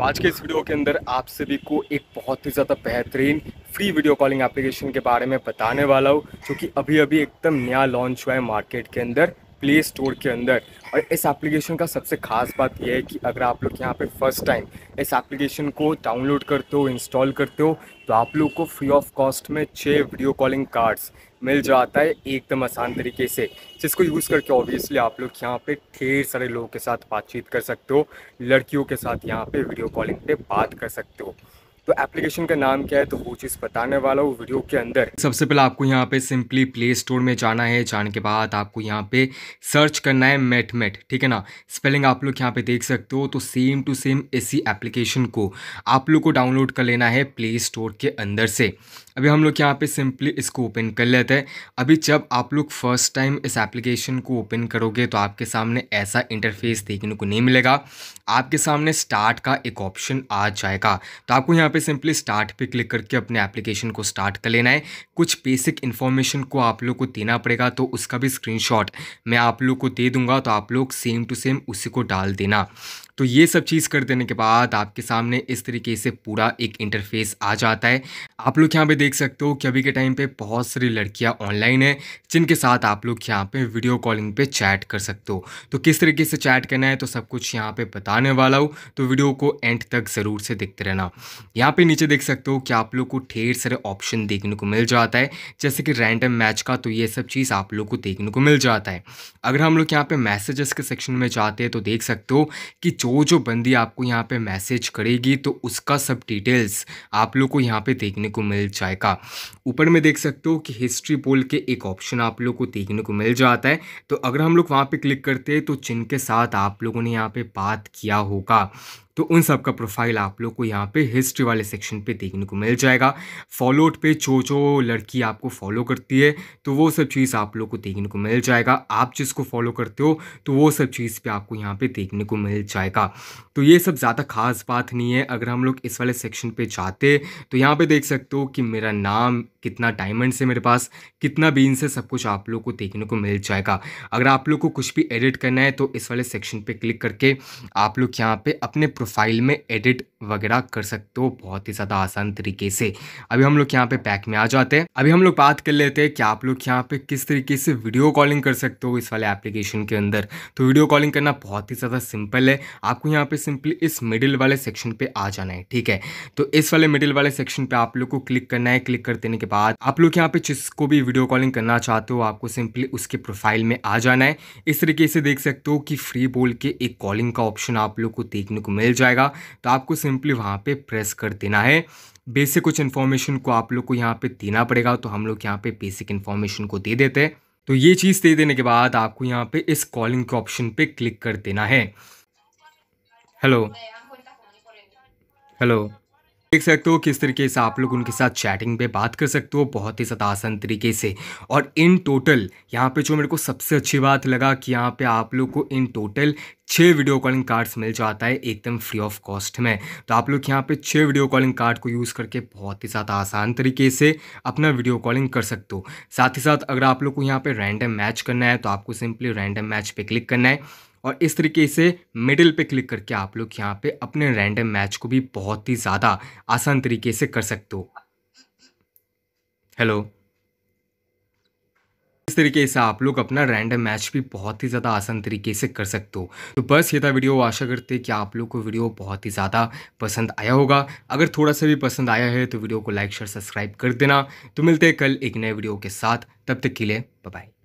तो आज के इस वीडियो के अंदर आप सभी को एक बहुत ही ज़्यादा बेहतरीन फ्री वीडियो कॉलिंग एप्लीकेशन के बारे में बताने वाला हूँ जो कि अभी अभी एकदम नया लॉन्च हुआ है मार्केट के अंदर प्ले स्टोर के अंदर और इस एप्लीकेशन का सबसे खास बात यह है कि अगर आप लोग यहाँ पे फर्स्ट टाइम इस एप्लीकेशन को डाउनलोड करते हो इंस्टॉल करते हो तो आप लोग को फ्री ऑफ कॉस्ट में छः वीडियो कॉलिंग कार्ड्स मिल जाता है एकदम आसान तरीके से जिसको यूज़ करके ऑब्वियसली आप लोग यहाँ पे ढेर सारे लोगों के साथ बातचीत कर सकते हो लड़कियों के साथ यहाँ पे वीडियो कॉलिंग पे बात कर सकते हो तो एप्लीकेशन का नाम क्या है तो वो चीज़ बताने वाला हूँ वीडियो के अंदर सबसे पहले आपको यहाँ पे सिंपली प्ले स्टोर में जाना है जाने के बाद आपको यहाँ पे सर्च करना है मेटमेट ठीक है ना स्पेलिंग आप लोग यहाँ पे देख सकते हो तो सेम टू सेम इसी एप्लीकेशन को आप लोग को डाउनलोड कर लेना है प्ले स्टोर के अंदर से अभी हम लोग यहाँ पे सिंपली इसको ओपन कर लेते हैं अभी जब आप लोग फर्स्ट टाइम इस एप्लीकेशन को ओपन करोगे तो आपके सामने ऐसा इंटरफेस देखने को नहीं मिलेगा आपके सामने स्टार्ट का एक ऑप्शन आ जाएगा तो आपको यहाँ यहाँ पे सिंपली स्टार्ट पे क्लिक करके अपने एप्लीकेशन को स्टार्ट कर लेना है कुछ बेसिक इन्फॉर्मेशन को आप लोग को देना पड़ेगा तो उसका भी स्क्रीनशॉट मैं आप लोग को दे दूंगा तो आप लोग सेम टू सेम उसी को डाल देना तो ये सब चीज़ कर देने के बाद आपके सामने इस तरीके से पूरा एक इंटरफेस आ जाता है आप लोग यहाँ पे देख सकते हो कि अभी के टाइम पे बहुत सारी लड़कियाँ ऑनलाइन हैं जिनके साथ आप लोग यहाँ पे वीडियो कॉलिंग पे चैट कर सकते हो तो किस तरीके से चैट करना है तो सब कुछ यहाँ पे बताने वाला हो तो वीडियो को एंड तक ज़रूर से देखते रहना यहाँ पे नीचे देख सकते हो कि आप लोग को ढेर सारे ऑप्शन देखने को मिल जाता है जैसे कि रैंडम मैच का तो ये सब चीज़ आप लोग को देखने को मिल जाता है अगर हम लोग यहाँ पर मैसेजेस के सेक्शन में जाते हैं तो देख सकते हो कि जो जो जो बंदी आपको यहाँ पे मैसेज करेगी तो उसका सब डिटेल्स आप लोग को यहाँ पे देखने को मिल जाएगा ऊपर में देख सकते हो कि हिस्ट्री पोल के एक ऑप्शन आप लोग को देखने को मिल जाता है तो अगर हम लोग वहाँ पर क्लिक करते हैं तो जिनके साथ आप लोगों ने यहाँ पर बात किया होगा तो उन सब का प्रोफाइल आप लोग को यहाँ पे हिस्ट्री वाले सेक्शन पे देखने को मिल जाएगा फॉलोड पे जो जो लड़की आपको फॉलो करती है तो वो सब चीज़ आप लोग को देखने को मिल जाएगा आप जिसको फॉलो करते हो तो वो सब चीज़ पे आपको यहाँ पे देखने को मिल जाएगा तो ये सब ज़्यादा खास बात नहीं है अगर हम लोग इस वाले सेक्शन पर जाते तो यहाँ पर देख सकते हो कि मेरा नाम कितना डायमंड है मेरे पास कितना बीन्स है सब कुछ आप लोग को देखने को मिल जाएगा अगर आप लोग को कुछ भी एडिट करना है तो इस वाले सेक्शन पर क्लिक करके आप लोग यहाँ पर अपने फाइल में एडिट वगैरह कर सकते हो बहुत ही ज़्यादा आसान तरीके से अभी हम लोग यहाँ पे पैक में आ जाते हैं अभी हम लोग बात कर लेते हैं कि आप लोग यहाँ पे किस तरीके से वीडियो कॉलिंग कर सकते हो इस वाले एप्लीकेशन के अंदर तो वीडियो कॉलिंग करना बहुत ही ज़्यादा सिंपल है आपको यहाँ पे सिंपली इस मिडिल वाले सेक्शन पे आ जाना है ठीक है तो इस वाले मिडिल वाले सेक्शन पे आप लोग को क्लिक करना है क्लिक कर देने के बाद आप लोग यहाँ पे जिसको भी वीडियो कॉलिंग करना चाहते हो आपको सिंपली उसके प्रोफाइल में आ जाना है इस तरीके से देख सकते हो कि फ्री बोल के एक कॉलिंग का ऑप्शन आप लोग को देखने को मिल जाएगा तो आपको सिंपली वहाँ पे प्रेस कर देना है बेसिक कुछ इन्फॉर्मेशन को आप लोग को यहाँ पे देना पड़ेगा तो हम लोग यहाँ पे बेसिक इन्फॉर्मेशन को दे देते हैं तो ये चीज़ दे देने के बाद आपको यहाँ पे इस कॉलिंग के ऑप्शन पे क्लिक कर देना है हेलो हेलो देख सकते हो किस तरीके से आप लोग उनके साथ चैटिंग पे बात कर सकते हो बहुत ही ज़्यादा आसान तरीके से और इन टोटल यहाँ पे जो मेरे को सबसे अच्छी बात लगा कि यहाँ पे आप लोग को इन टोटल छः वीडियो कॉलिंग कार्ड्स मिल जाता है एकदम फ्री ऑफ कॉस्ट में तो आप लोग यहाँ पे छः वीडियो कॉलिंग कार्ड को यूज़ करके बहुत ही ज़्यादा आसान तरीके से अपना वीडियो कॉलिंग कर सकते हो साथ ही साथ अगर आप लोग को यहाँ पे रैंडम मैच करना है तो आपको सिंपली रैंडम मैच पे क्लिक करना है और इस तरीके से मिडिल पे क्लिक करके आप लोग यहाँ पे अपने रैंडम मैच को भी बहुत ही ज़्यादा आसान तरीके से कर सकते हो हेलो इस तरीके से आप लोग अपना रैंडम मैच भी बहुत ही ज़्यादा आसान तरीके से कर सकते हो तो बस ये था वीडियो आशा करते हैं कि आप लोग को वीडियो बहुत ही ज़्यादा पसंद आया होगा अगर थोड़ा सा भी पसंद आया है तो वीडियो को लाइक शेयर सब्सक्राइब कर देना तो मिलते हैं कल एक नए वीडियो के साथ तब तक के लिए बाय